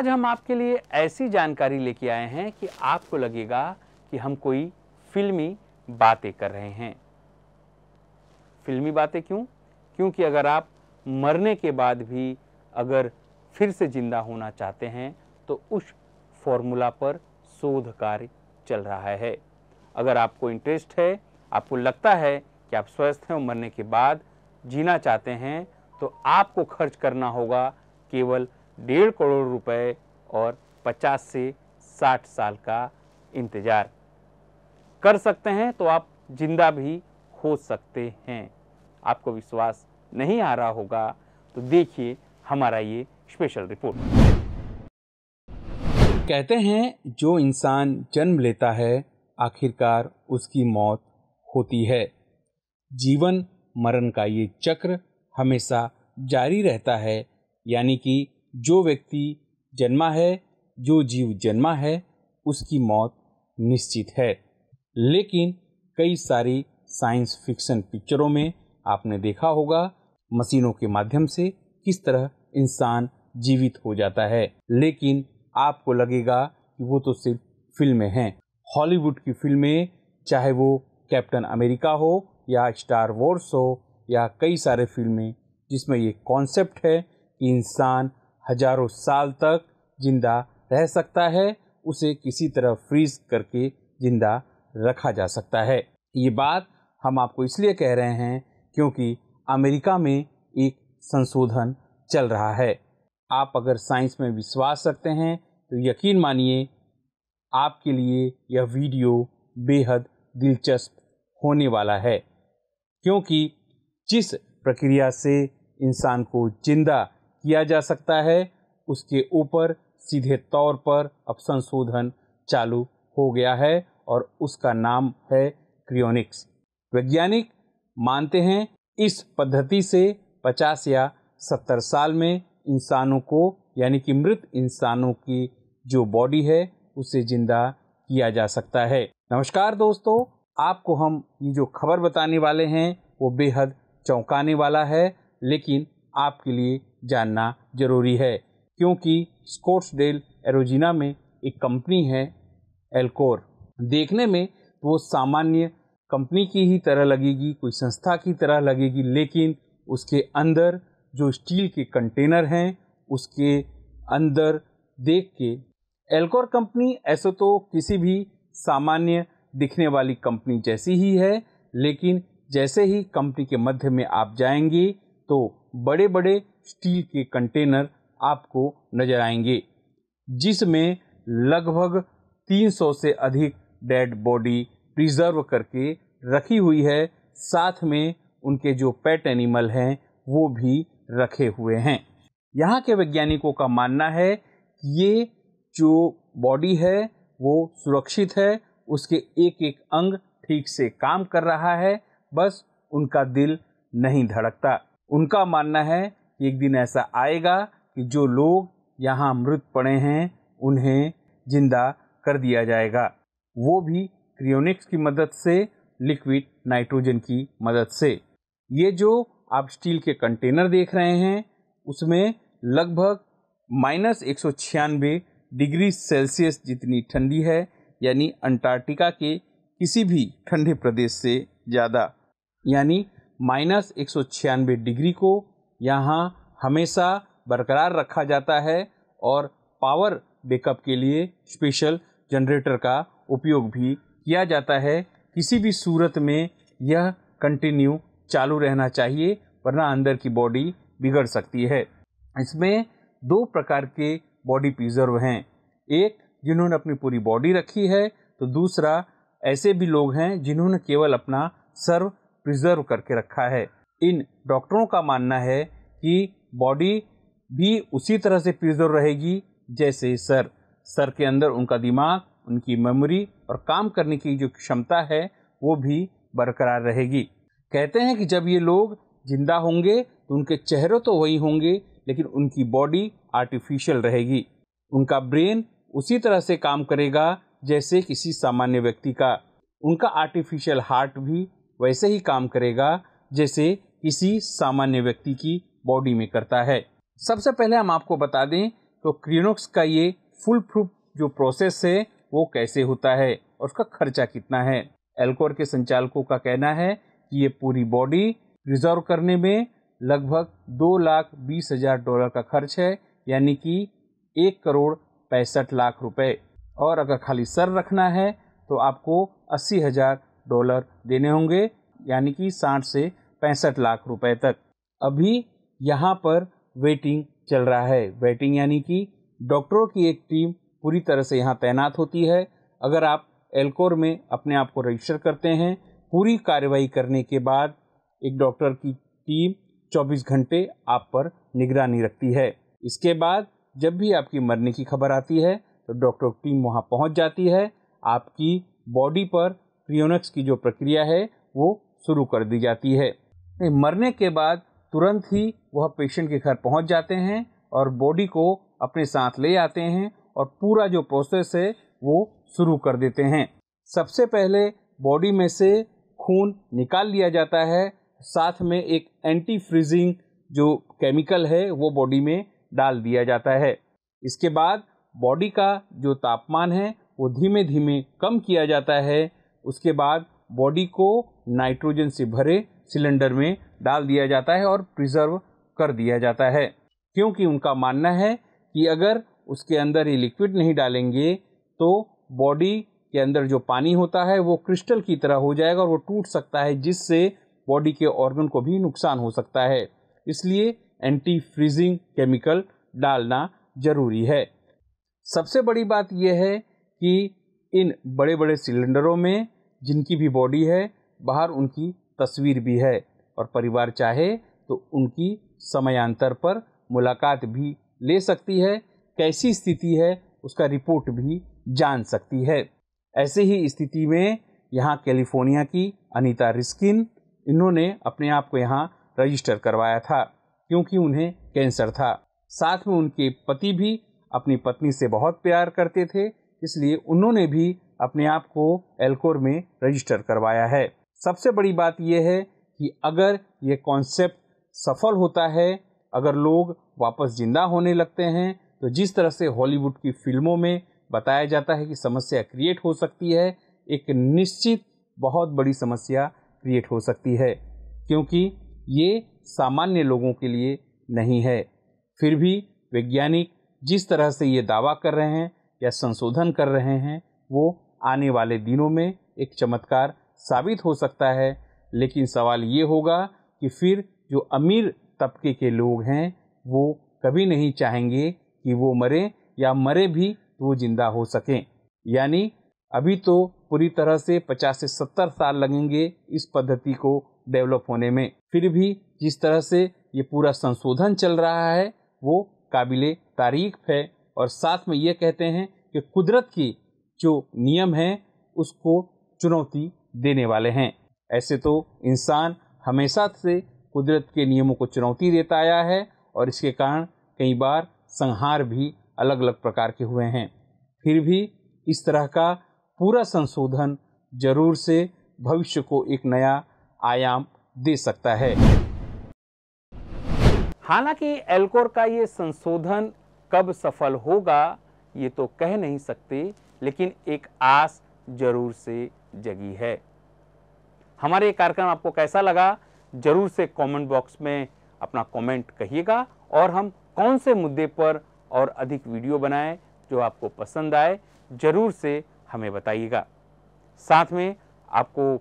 आज हम आपके लिए ऐसी जानकारी लेके आए हैं कि आपको लगेगा कि हम कोई फिल्मी बातें कर रहे हैं फिल्मी बातें क्यों क्योंकि अगर आप मरने के बाद भी अगर फिर से जिंदा होना चाहते हैं तो उस फॉर्मूला पर शोध कार्य चल रहा है अगर आपको इंटरेस्ट है आपको लगता है कि आप स्वस्थ हैं और मरने के बाद जीना चाहते हैं तो आपको खर्च करना होगा केवल डेढ़ करोड़ रुपए और 50 से 60 साल का इंतज़ार कर सकते हैं तो आप जिंदा भी हो सकते हैं आपको विश्वास नहीं आ रहा होगा तो देखिए हमारा ये स्पेशल रिपोर्ट कहते हैं जो इंसान जन्म लेता है आखिरकार उसकी मौत होती है जीवन मरण का ये चक्र हमेशा जारी रहता है यानी कि जो व्यक्ति जन्मा है जो जीव जन्मा है उसकी मौत निश्चित है लेकिन कई सारी साइंस फिक्शन पिक्चरों में आपने देखा होगा मशीनों के माध्यम से किस तरह इंसान जीवित हो जाता है लेकिन आपको लगेगा कि वो तो सिर्फ फिल्में हैं हॉलीवुड की फिल्में चाहे वो कैप्टन अमेरिका हो या स्टार वॉर्स हो या कई सारे फिल्में जिसमें ये कॉन्सेप्ट है कि इंसान हजारों साल तक जिंदा रह सकता है उसे किसी तरह फ्रीज करके जिंदा रखा जा सकता है ये बात हम आपको इसलिए कह रहे हैं क्योंकि अमेरिका में एक संशोधन चल रहा है आप अगर साइंस में विश्वास रखते हैं तो यकीन मानिए आपके लिए यह वीडियो बेहद दिलचस्प होने वाला है क्योंकि जिस प्रक्रिया से इंसान को जिंदा किया जा सकता है उसके ऊपर सीधे तौर पर अब संशोधन चालू हो गया है और उसका नाम है क्रियोनिक्स वैज्ञानिक मानते हैं इस पद्धति से 50 या 70 साल में इंसानों को यानी कि मृत इंसानों की जो बॉडी है उसे जिंदा किया जा सकता है नमस्कार दोस्तों आपको हम ये जो खबर बताने वाले हैं वो बेहद चौंकाने वाला है लेकिन आपके लिए जानना जरूरी है क्योंकि स्कोट्सडेल एरोजिना में एक कंपनी है एल्कोर देखने में वो सामान्य कंपनी की ही तरह लगेगी कोई संस्था की तरह लगेगी लेकिन उसके अंदर जो स्टील के कंटेनर हैं उसके अंदर देख के एल्कोर कंपनी ऐसे तो किसी भी सामान्य दिखने वाली कंपनी जैसी ही है लेकिन जैसे ही कंपनी के मध्य में आप जाएंगे तो बड़े बड़े स्टील के कंटेनर आपको नजर आएंगे जिसमें लगभग 300 से अधिक डेड बॉडी प्रिजर्व करके रखी हुई है साथ में उनके जो पेट एनिमल हैं वो भी रखे हुए हैं यहाँ के वैज्ञानिकों का मानना है कि ये जो बॉडी है वो सुरक्षित है उसके एक एक अंग ठीक से काम कर रहा है बस उनका दिल नहीं धड़कता उनका मानना है एक दिन ऐसा आएगा कि जो लोग यहाँ मृत पड़े हैं उन्हें जिंदा कर दिया जाएगा वो भी क्रियोनिक्स की मदद से लिक्विड नाइट्रोजन की मदद से ये जो आप स्टील के कंटेनर देख रहे हैं उसमें लगभग माइनस एक डिग्री सेल्सियस जितनी ठंडी है यानी अंटार्कटिका के किसी भी ठंडे प्रदेश से ज़्यादा यानी माइनस एक डिग्री को यहाँ हमेशा बरकरार रखा जाता है और पावर बैकअप के लिए स्पेशल जनरेटर का उपयोग भी किया जाता है किसी भी सूरत में यह कंटिन्यू चालू रहना चाहिए वरना अंदर की बॉडी बिगड़ सकती है इसमें दो प्रकार के बॉडी प्रिजर्व हैं एक जिन्होंने अपनी पूरी बॉडी रखी है तो दूसरा ऐसे भी लोग हैं जिन्होंने केवल अपना सर्व प्रिजर्व करके रखा है इन डॉक्टरों का मानना है कि बॉडी भी उसी तरह से प्रिजर्व रहेगी जैसे सर सर के अंदर उनका दिमाग उनकी मेमोरी और काम करने की जो क्षमता है वो भी बरकरार रहेगी कहते हैं कि जब ये लोग जिंदा होंगे तो उनके चेहरे तो वही होंगे लेकिन उनकी बॉडी आर्टिफिशियल रहेगी उनका ब्रेन उसी तरह से काम करेगा जैसे किसी सामान्य व्यक्ति का उनका आर्टिफिशियल हार्ट भी वैसे ही काम करेगा जैसे किसी सामान्य व्यक्ति की बॉडी में करता है सबसे पहले हम आपको बता दें तो क्रीनोक्स का ये फुल प्रूफ जो प्रोसेस है वो कैसे होता है और उसका खर्चा कितना है एल्कोर के संचालकों का कहना है कि ये पूरी बॉडी रिजर्व करने में लगभग दो लाख बीस हजार डॉलर का खर्च है यानी कि एक करोड़ पैंसठ लाख रुपए और अगर खाली सर रखना है तो आपको अस्सी हजार डॉलर देने होंगे यानी कि साठ से पैंसठ लाख रुपए तक अभी यहाँ पर वेटिंग चल रहा है वेटिंग यानी कि डॉक्टरों की एक टीम पूरी तरह से यहाँ तैनात होती है अगर आप एलकोर में अपने आप को रजिस्टर करते हैं पूरी कार्रवाई करने के बाद एक डॉक्टर की टीम 24 घंटे आप पर निगरानी रखती है इसके बाद जब भी आपकी मरने की खबर आती है तो डॉक्टर की टीम वहाँ पहुँच जाती है आपकी बॉडी पर क्रियोनक्स की जो प्रक्रिया है वो शुरू कर दी जाती है मरने के बाद तुरंत ही वह पेशेंट के घर पहुंच जाते हैं और बॉडी को अपने साथ ले आते हैं और पूरा जो प्रोसेस है वो शुरू कर देते हैं सबसे पहले बॉडी में से खून निकाल लिया जाता है साथ में एक एंटी फ्रीजिंग जो केमिकल है वो बॉडी में डाल दिया जाता है इसके बाद बॉडी का जो तापमान है वो धीमे धीमे कम किया जाता है उसके बाद बॉडी को नाइट्रोजन से भरे सिलेंडर में डाल दिया जाता है और प्रिजर्व कर दिया जाता है क्योंकि उनका मानना है कि अगर उसके अंदर ये लिक्विड नहीं डालेंगे तो बॉडी के अंदर जो पानी होता है वो क्रिस्टल की तरह हो जाएगा और वो टूट सकता है जिससे बॉडी के ऑर्गन को भी नुकसान हो सकता है इसलिए एंटी फ्रीजिंग केमिकल डालना ज़रूरी है सबसे बड़ी बात यह है कि इन बड़े बड़े सिलेंडरों में जिनकी भी बॉडी है बाहर उनकी तस्वीर भी है और परिवार चाहे तो उनकी समयांतर पर मुलाकात भी ले सकती है कैसी स्थिति है उसका रिपोर्ट भी जान सकती है ऐसे ही स्थिति में यहाँ कैलिफोर्निया की अनीता रिस्किन इन्होंने अपने आप को यहाँ रजिस्टर करवाया था क्योंकि उन्हें कैंसर था साथ में उनके पति भी अपनी पत्नी से बहुत प्यार करते थे इसलिए उन्होंने भी अपने आप को एल्कोर में रजिस्टर करवाया है सबसे बड़ी बात यह है कि अगर ये कॉन्सेप्ट सफल होता है अगर लोग वापस जिंदा होने लगते हैं तो जिस तरह से हॉलीवुड की फिल्मों में बताया जाता है कि समस्या क्रिएट हो सकती है एक निश्चित बहुत बड़ी समस्या क्रिएट हो सकती है क्योंकि ये सामान्य लोगों के लिए नहीं है फिर भी वैज्ञानिक जिस तरह से ये दावा कर रहे हैं या संशोधन कर रहे हैं वो आने वाले दिनों में एक चमत्कार साबित हो सकता है लेकिन सवाल ये होगा कि फिर जो अमीर तबके के लोग हैं वो कभी नहीं चाहेंगे कि वो मरे या मरे भी तो वो जिंदा हो सकें यानी अभी तो पूरी तरह से 50 से 70 साल लगेंगे इस पद्धति को डेवलप होने में फिर भी जिस तरह से ये पूरा संशोधन चल रहा है वो काबिल तारीफ है और साथ में ये कहते हैं कि कुदरत की जो नियम हैं उसको चुनौती देने वाले हैं ऐसे तो इंसान हमेशा से कुदरत के नियमों को चुनौती देता आया है और इसके कारण कई बार संहार भी अलग अलग प्रकार के हुए हैं फिर भी इस तरह का पूरा संशोधन जरूर से भविष्य को एक नया आयाम दे सकता है हालांकि एल्कोर का ये संशोधन कब सफल होगा ये तो कह नहीं सकते लेकिन एक आस जरूर से जगी है हमारे ये कार्यक्रम आपको कैसा लगा ज़रूर से कमेंट बॉक्स में अपना कमेंट कहिएगा और हम कौन से मुद्दे पर और अधिक वीडियो बनाएं जो आपको पसंद आए ज़रूर से हमें बताइएगा साथ में आपको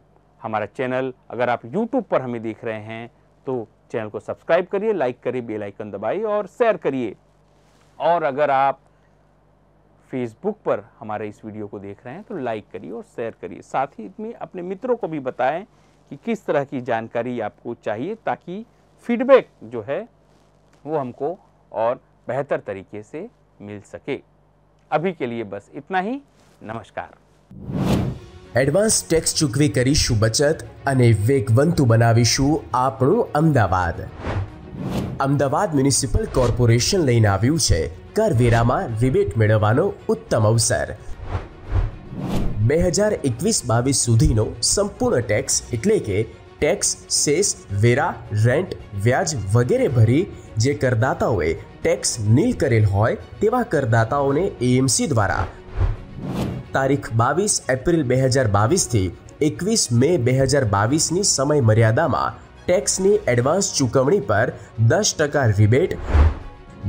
हमारा चैनल अगर आप यूट्यूब पर हमें देख रहे हैं तो चैनल को सब्सक्राइब करिए लाइक करिए बेल आइकन दबाइए और शेयर करिए और अगर आप फेसबुक पर हमारे इस वीडियो को देख रहे हैं तो लाइक करिए और शेयर करिए साथ ही में अपने मित्रों को भी बताएं कि किस तरह की जानकारी आपको चाहिए ताकि फीडबैक जो है वो हमको और बेहतर तरीके से मिल सके अभी के लिए बस इतना ही नमस्कार एडवांस टैक्स चुकवी करीशु बचत अने वेगवंतु बनावीशु આપણું अमदावाद અમદાવાદ મ્યુનિસિપલ કોર્પોરેશન લઈને આવ્યું છે કરવેરામાં રિબેટ મેળવવાનો ઉત્તમ અવસર બે હજાર એકવીસ બાવીસ સુધીનો સંપૂર્ણ ટેક્સ એટલે કે ટેક્સ સેસ વેરા રેન્ટ વ્યાજ વગેરે ભરી જે કરદાતાઓએ ટેક્સ નીલ કરેલ હોય તેવા કરદાતાઓને એએમસી દ્વારા તારીખ બાવીસ એપ્રિલ બે હજાર બાવીસથી એકવીસ મે બે હજાર બાવીસની સમય મર્યાદામાં ટેક્સની એડવાન્સ ચૂકવણી પર દસ ટકા રિબેટ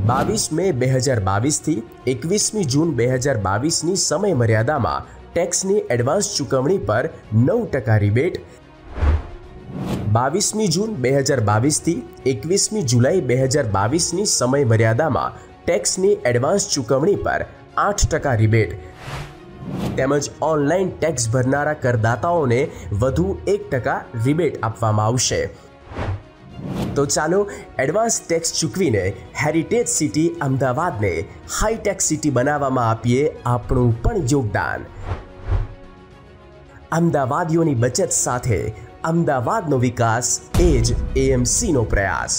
બાવીસ મે બે હજાર બાવીસથી એકવીસમી જૂન બે હજાર બાવીસની સમયમર્યાદામાં ટેક્સની એડવાન્સ ચૂકવણી પર નવ ટકા રિબેટ બાવીસમી જૂન બે હજાર બાવીસથી એકવીસમી જુલાઈ બે હજાર બાવીસની સમયમર્યાદામાં ટેક્સની એડવાન્સ ચૂકવણી પર આઠ ટકા રિબેટ તેમજ ઓનલાઈન ટેક્સ ભરનારા કરદાતાઓને વધુ એક ટકા રિબેટ આપવામાં આવશે તો ચાલો એડવાન્સ ટેક્સ ચૂકવીને હેરિટેજ સિટી અમદાવાદને હાઈટેક સિટી બનાવવામાં આપીએ આપણું પણ યોગદાન અમદાવાદીઓની બચત સાથે અમદાવાદનો વિકાસ એ જ એએમસીનો પ્રયાસ